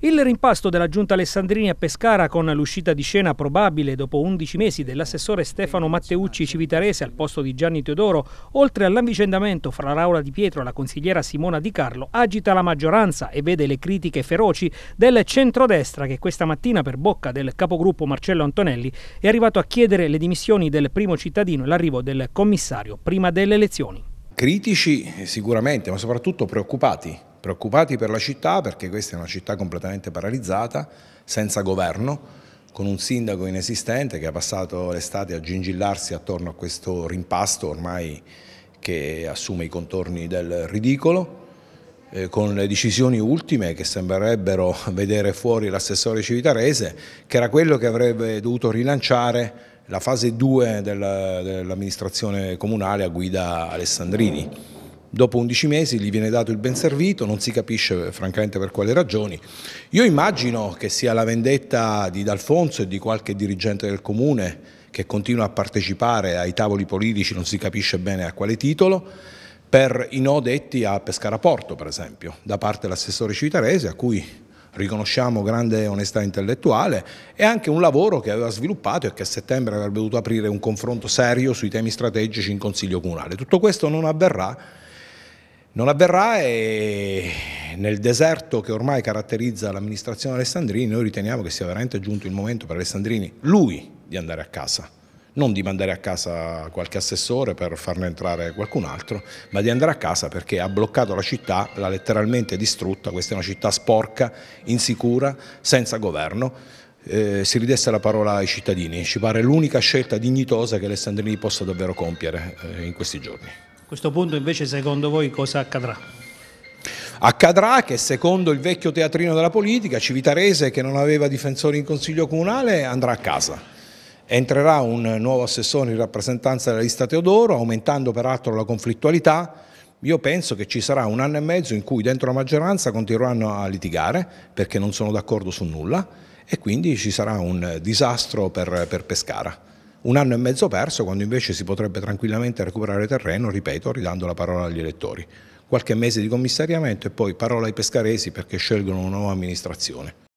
Il rimpasto della giunta Alessandrini a Pescara con l'uscita di scena probabile dopo 11 mesi dell'assessore Stefano Matteucci Civitarese al posto di Gianni Teodoro, oltre all'avvicendamento fra Laura Di Pietro e la consigliera Simona Di Carlo, agita la maggioranza e vede le critiche feroci del centrodestra che questa mattina per bocca del capogruppo Marcello Antonelli è arrivato a chiedere le dimissioni del primo cittadino e l'arrivo del commissario prima delle elezioni. Critici eh, sicuramente, ma soprattutto preoccupati preoccupati per la città perché questa è una città completamente paralizzata, senza governo, con un sindaco inesistente che ha passato l'estate a gingillarsi attorno a questo rimpasto ormai che assume i contorni del ridicolo, eh, con le decisioni ultime che sembrerebbero vedere fuori l'assessore civitarese, che era quello che avrebbe dovuto rilanciare la fase 2 dell'amministrazione comunale a guida Alessandrini. Dopo 11 mesi gli viene dato il ben servito, non si capisce eh, francamente per quali ragioni. Io immagino che sia la vendetta di D'Alfonso e di qualche dirigente del comune che continua a partecipare ai tavoli politici, non si capisce bene a quale titolo, per i no detti a Pescara Porto, per esempio, da parte dell'assessore Civitarese, a cui riconosciamo grande onestà intellettuale e anche un lavoro che aveva sviluppato e che a settembre avrebbe dovuto aprire un confronto serio sui temi strategici in Consiglio Comunale. Tutto questo non avverrà non avverrà e nel deserto che ormai caratterizza l'amministrazione Alessandrini noi riteniamo che sia veramente giunto il momento per Alessandrini, lui, di andare a casa non di mandare a casa qualche assessore per farne entrare qualcun altro, ma di andare a casa perché ha bloccato la città, l'ha letteralmente distrutta, questa è una città sporca, insicura, senza governo. Eh, si ridesse la parola ai cittadini, ci pare l'unica scelta dignitosa che Alessandrini possa davvero compiere eh, in questi giorni questo punto invece secondo voi cosa accadrà? Accadrà che secondo il vecchio teatrino della politica, Civitarese che non aveva difensori in consiglio comunale andrà a casa. Entrerà un nuovo assessore in rappresentanza della lista Teodoro, aumentando peraltro la conflittualità. Io penso che ci sarà un anno e mezzo in cui dentro la maggioranza continueranno a litigare perché non sono d'accordo su nulla e quindi ci sarà un disastro per, per Pescara un anno e mezzo perso quando invece si potrebbe tranquillamente recuperare terreno, ripeto, ridando la parola agli elettori. Qualche mese di commissariamento e poi parola ai pescaresi perché scelgono una nuova amministrazione.